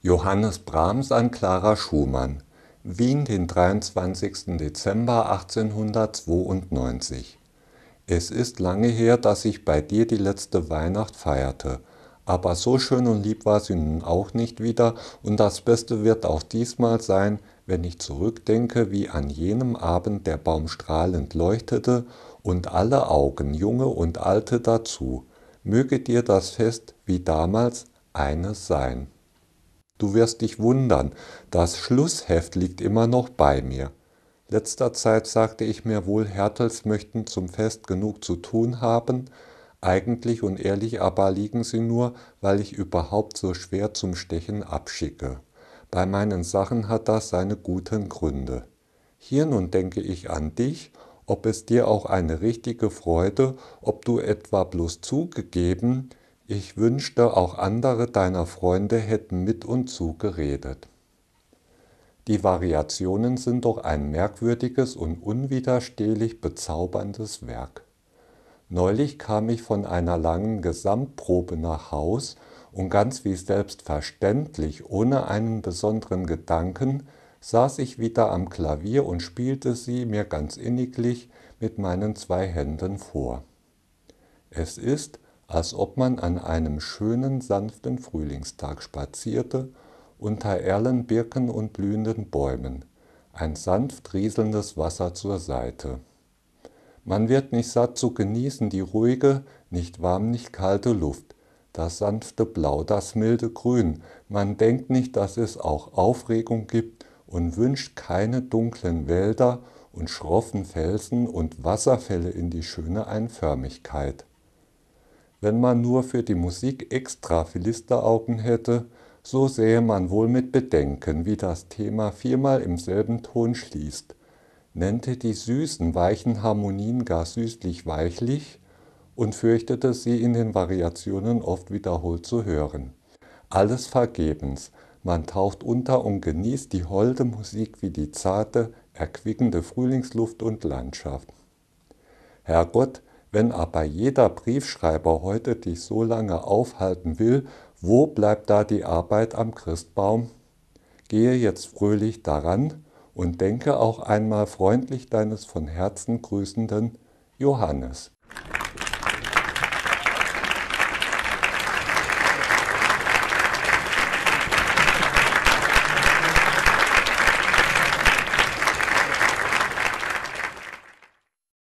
Johannes Brahms an Clara Schumann. Wien, den 23. Dezember 1892. Es ist lange her, dass ich bei dir die letzte Weihnacht feierte. Aber so schön und lieb war sie nun auch nicht wieder, und das Beste wird auch diesmal sein, wenn ich zurückdenke, wie an jenem Abend der Baum strahlend leuchtete und alle Augen, junge und alte dazu. Möge dir das Fest wie damals eines sein. Du wirst dich wundern, das Schlussheft liegt immer noch bei mir. Letzter Zeit sagte ich mir wohl, Hertels möchten zum Fest genug zu tun haben, eigentlich und ehrlich aber liegen sie nur, weil ich überhaupt so schwer zum Stechen abschicke. Bei meinen Sachen hat das seine guten Gründe. Hier nun denke ich an dich, ob es dir auch eine richtige Freude, ob du etwa bloß zugegeben, ich wünschte, auch andere deiner Freunde hätten mit und zu geredet. Die Variationen sind doch ein merkwürdiges und unwiderstehlich bezauberndes Werk. Neulich kam ich von einer langen Gesamtprobe nach Haus und ganz wie selbstverständlich, ohne einen besonderen Gedanken, saß ich wieder am Klavier und spielte sie mir ganz inniglich mit meinen zwei Händen vor. Es ist, als ob man an einem schönen, sanften Frühlingstag spazierte, unter Erlen, Birken und blühenden Bäumen, ein sanft rieselndes Wasser zur Seite. Man wird nicht satt zu genießen die ruhige, nicht warm, nicht kalte Luft, das sanfte Blau, das milde Grün, man denkt nicht, dass es auch Aufregung gibt und wünscht keine dunklen Wälder und schroffen Felsen und Wasserfälle in die schöne Einförmigkeit. Wenn man nur für die Musik extra Philisteraugen hätte, so sähe man wohl mit Bedenken, wie das Thema viermal im selben Ton schließt, nennte die süßen, weichen Harmonien gar süßlich-weichlich und fürchtete sie in den Variationen oft wiederholt zu hören. Alles vergebens, man taucht unter und genießt die holde Musik wie die zarte, erquickende Frühlingsluft und Landschaft. Herrgott, wenn aber jeder Briefschreiber heute dich so lange aufhalten will, wo bleibt da die Arbeit am Christbaum? Gehe jetzt fröhlich daran und denke auch einmal freundlich deines von Herzen grüßenden Johannes.